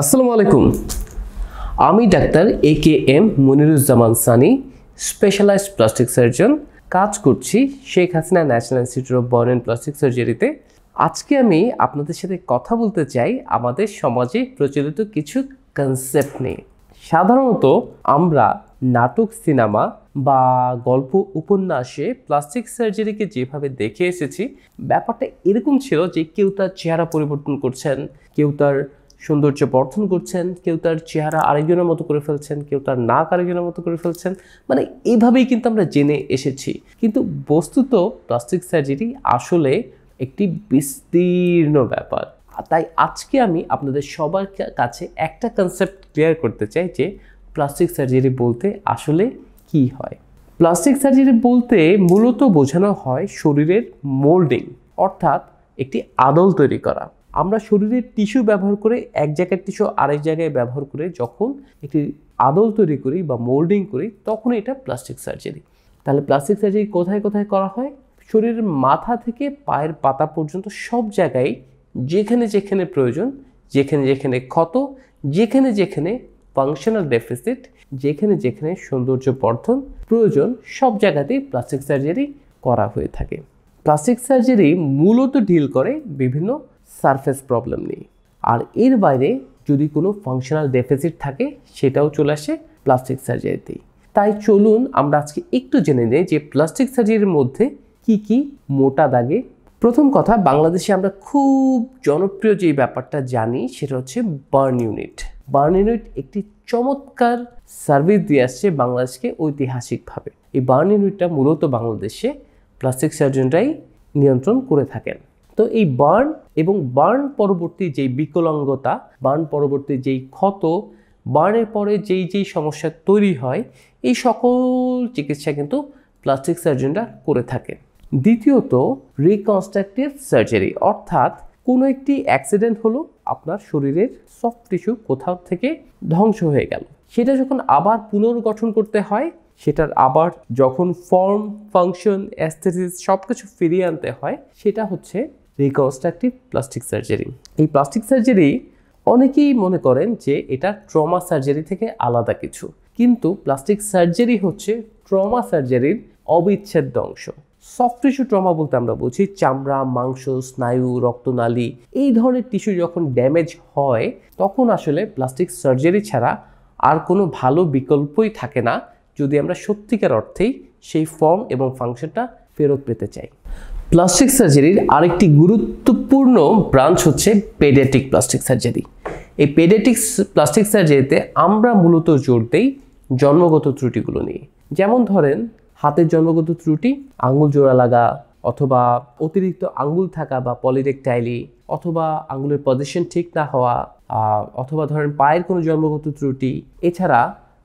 আসসালামু আলাইকুম আমি doctor A K M Moniruzzaman Sunny specialised plastic surgeon কাজ করছি Sheikh Hasina national institute of burn and plastic সার্জারিতে আজকে আমি আপনাদের সাথে কথা বলতে চাই আমাদের সমাজে প্রচলিত কিছু কনসেপ্ট নিয়ে সাধারণত আমরা নাটক সিনেমা বা গল্প উপন্যাসে প্লাস্টিক সার্জারিকে যেভাবে দেখে এসেছি ব্যাপারটা এরকম ছিল যে কেউ তার চেহারা পরিবর্তন করছেন কেউ তার সৌন্দর্য বর্ধন করছেন কেউ তার চেহারা আরেকজনের মতো করে ফেলছেন কেউ তার নাক আরেকজনের মতো করে ফেলছেন মানে এইভাবেই কিন্তু আমরা জেনে এসেছি কিন্তু বস্তুত প্লাস্টিক সার্জারি আসলে একটি বিস্তীর্ণ ব্যাপার তাই আজকে আমি আপনাদের সবার কাছে একটা কনসেপ্ট ক্লিয়ার করতে চাই যে প্লাস্টিক সার্জারি বলতে আসলে কি হয় প্লাস্টিক সার্জারি বলতে মূলত বোঝানো হয় শরীরের মোল্ডিং অর্থাৎ একটি আদল তৈরি করা আমরা শরীরের টিস্যু ব্যবহার করে এক জায়গার টিস্যু আরেক জায়গায় ব্যবহার করে যখন একটি আদল তৈরি করি বা মোল্ডিং করি তখন এটা প্লাস্টিক সার্জারি তাহলে প্লাস্টিক সার্জারি কোথায় কোথায় করা হয় শরীরের মাথা থেকে পায়ের পাতা পর্যন্ত সব জায়গায় যেখানে যেখানে প্রয়োজন যেখানে যেখানে ক্ষত যেখানে যেখানে ফাংশনাল ডেফিসিট যেখানে যেখানে সৌন্দর্য বর্ধন প্রয়োজন সব জায়গাতেই প্লাস্টিক সার্জারি করা হয়ে থাকে প্লাস্টিক সার্জারি মূলত ডিল করে বিভিন্ন সারফেস প্রবলেম নেই আর এর বাইরে যদি কোনো ফাংশনাল ডেফিসিট থাকে সেটাও চলে আসে প্লাস্টিক সার্জারিতেই তাই চলুন আমরা আজকে একটু জেনে নিই যে প্লাস্টিক সার্জারির মধ্যে কি কি মোটা দাগে প্রথম কথা বাংলাদেশে আমরা খুব জনপ্রিয় যে ব্যাপারটা জানি সেটা হচ্ছে বার্ন ইউনিট বার্ন ইউনিট একটি চমৎকার সার্ভিস দিয়ে আসছে বাংলাদেশকে ঐতিহাসিকভাবে এই বার্ন ইউনিটটা মূলত বাংলাদেশে প্লাস্টিক সার্জনরাই নিয়ন্ত্রণ করে থাকেন তো এই বার্ন এবং বার্ন পরবর্তী যেই বিকলাঙ্গতা বার্ন পরবর্তী যেই ক্ষত বার্নের পরে যেই যেই সমস্যা তৈরি হয় এই সকল চিকিৎসা কিন্তু প্লাস্টিক সার্জনরা করে থাকে দ্বিতীয়ত রিকনস্ট্রাকটিভ সার্জারি অর্থাৎ কোনো একটি অ্যাক্সিডেন্ট হলো আপনার শরীরের সফট টিস্যু কোথাও থেকে ধ্বংস হয়ে গেল সেটা যখন আবার পুনর্গঠন করতে হয় সেটার আবার যখন ফর্ম ফাংশন অ্যাস্থেটিস সব কিছু ফিরিয়ে আনতে হয় সেটা হচ্ছে রিকনস্ট্রাকটিভ প্লাস্টিক সার্জারি এই প্লাস্টিক সার্জারি অনেকেই মনে করেন যে এটা ট্রমা সার্জারি থেকে আলাদা কিছু কিন্তু প্লাস্টিক সার্জারি হচ্ছে ট্রমা সার্জারির অবিচ্ছেদ্য অংশ সফট টিস্যু ট্রমা বলতে আমরা বুঝি চামড়া মাংস স্নায়ু রক্তনালী এই ধরনের টিস্যু যখন ড্যামেজ হয় তখন আসলে প্লাস্টিক সার্জারি ছাড়া আর কোনো ভালো বিকল্পই থাকে না যদি আমরা সত্যিকার অর্থেই সেই ফর্ম এবং ফাংশনটা ফেরত পেতে চাই প্লাস্টিক সার্জারির আরেকটি গুরুত্বপূর্ণ ব্রাঞ্চ হচ্ছে পেডেটিক প্লাস্টিক সার্জারি এই পেডেটিক প্লাস্টিক সার্জারিতে আমরা মূলত জোর দেই জন্মগত ত্রুটিগুলো নিয়ে যেমন ধরেন হাতের জন্মগত ত্রুটি আঙুল জোড়া লাগা অথবা অতিরিক্ত আঙুল থাকা বা পলিডেকটাইলি অথবা আঙুলের পজিশন ঠিক না হওয়া অথবা ধরেন পায়ের কোনো জন্মগত ত্রুটি এছাড়া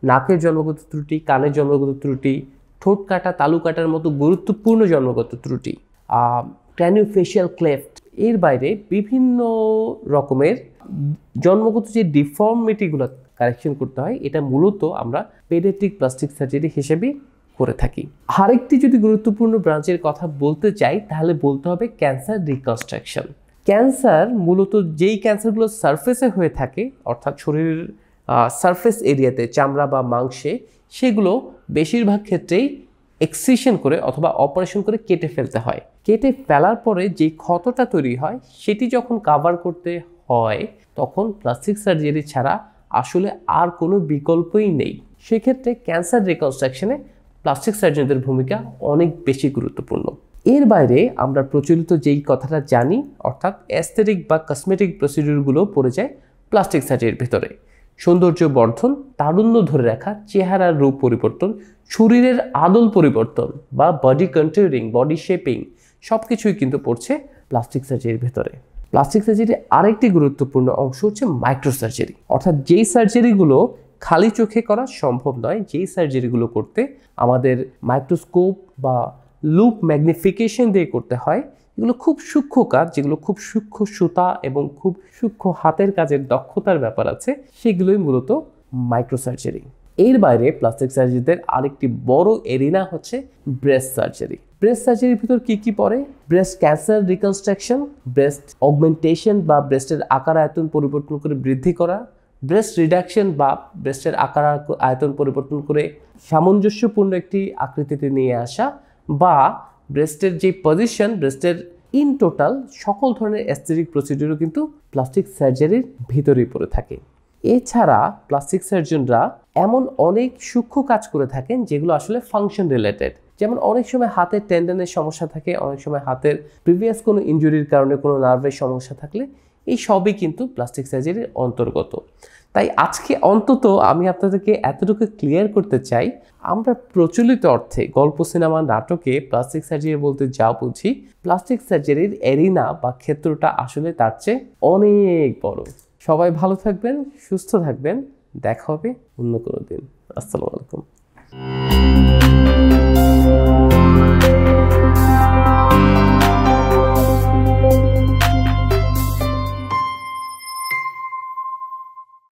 নাকের জন্মগত ত্রুটি কানের জন্মগত ত্রুটি ঠোঁট কাটা তালু কাটার মতো গুরুত্বপূর্ণ জন্মগত ত্রুটি ক্র্যানিফেশিয়াল ক্লেফট এর বাইরে বিভিন্ন রকমের জন্মগত যে ডিফর্মিটিগুলো কারেকশন করতে হয় এটা মূলত আমরা পেডেট্রিক প্লাস্টিক সার্জারি হিসেবে করে থাকি আরেকটি যদি গুরুত্বপূর্ণ ব্রাঞ্চের কথা বলতে চাই তাহলে বলতে হবে ক্যান্সার রিকনস্ট্রাকশন ক্যান্সার মূলত যেই ক্যান্সারগুলো সারফেসে হয়ে থাকে অর্থাৎ শরীরের সারফেস এরিয়াতে চামড়া বা মাংসে সেগুলো বেশিরভাগ ক্ষেত্রেই এক্সিশন করে অথবা অপারেশন করে কেটে ফেলতে হয় কেটে ফেলার পরে যে ক্ষতটা তৈরি হয় সেটি যখন কাভার করতে হয় তখন প্লাস্টিক সার্জারি ছাড়া আসলে আর কোনো বিকল্পই নেই সেক্ষেত্রে ক্যান্সার রিকনস্ট্রাকশনে প্লাস্টিক সার্জনদের ভূমিকা অনেক বেশি গুরুত্বপূর্ণ এর বাইরে আমরা প্রচলিত যেই কথাটা জানি অর্থাৎ অ্যাস্থেটিক বা কসমেটিক প্রসিডিউরগুলো পড়ে যায় প্লাস্টিক সার্জারির ভেতরে সৌন্দর্য বর্ধন তারুণ্য ধরে রাখা চেহারার রূপ পরিবর্তন শরীরের আদল পরিবর্তন বা বডি কন্ট্রোলিং বডি শেপিং সব কিছুই কিন্তু পড়ছে প্লাস্টিক সার্জারির ভেতরে প্লাস্টিক সার্জারির আরেকটি গুরুত্বপূর্ণ অংশ হচ্ছে মাইক্রো সার্জারি অর্থাৎ যেই সার্জারিগুলো খালি চোখে করা সম্ভব নয় যেই সার্জারিগুলো করতে আমাদের মাইক্রোস্কোপ বা লুপ ম্যাগনিফিকেশন দিয়ে করতে হয় এগুলো খুব সূক্ষ্ম কাজ যেগুলো খুব সূক্ষ্ম সুতা এবং খুব সূক্ষ্ম হাতের কাজের দক্ষতার ব্যাপার আছে সেগুলোই মূলত মাইক্রো সার্জারি এর বাইরে প্লাস্টিক সার্জারিদের আরেকটি বড় এরিনা হচ্ছে ব্রেস্ট সার্জারি ব্রেস্ট সার্জারির ভিতর কি কি পড়ে breast cancer reconstruction breast augmentation বা ব্রেস্টের আকার আয়তন পরিবর্তন করে বৃদ্ধি করা ব্রেস্ট রিডাকশন বা ব্রেস্টের আকার আয়তন পরিবর্তন করে সামঞ্জস্যপূর্ণ একটি আকৃতিতে নিয়ে আসা বা ব্রেস্টের যে পজিশন ব্রেস্টের ইন টোটাল সকল ধরনের অ্যাস্থেটিক প্রসিডিউরও কিন্তু প্লাস্টিক সার্জারির ভিতরেই পড়ে থাকে এছাড়া প্লাস্টিক সার্জনরা এমন অনেক সূক্ষ্ম কাজ করে থাকেন যেগুলো আসলে ফাংশন রিলেটেড যেমন অনেক সময় হাতের টেন্ডেনের সমস্যা থাকে অনেক সময় হাতের প্রিভিয়াস কোনো ইঞ্জুরির কারণে কোনো নার্ভের সমস্যা থাকলে এই সবই কিন্তু প্লাস্টিক সার্জারির অন্তর্গত তাই আজকে অন্তত আমি আপনাদেরকে এতটুকু ক্লিয়ার করতে চাই আমরা প্রচলিত অর্থে গল্প সিনেমা নাটকে প্লাস্টিক সার্জারি বলতে যা বুঝি প্লাস্টিক সার্জারির এরিনা বা ক্ষেত্রটা আসলে তার চেয়ে অনেক বড় সবাই ভালো থাকবেন সুস্থ থাকবেন দেখা হবে অন্য কোনো দিন আসসালামু আলাইকুম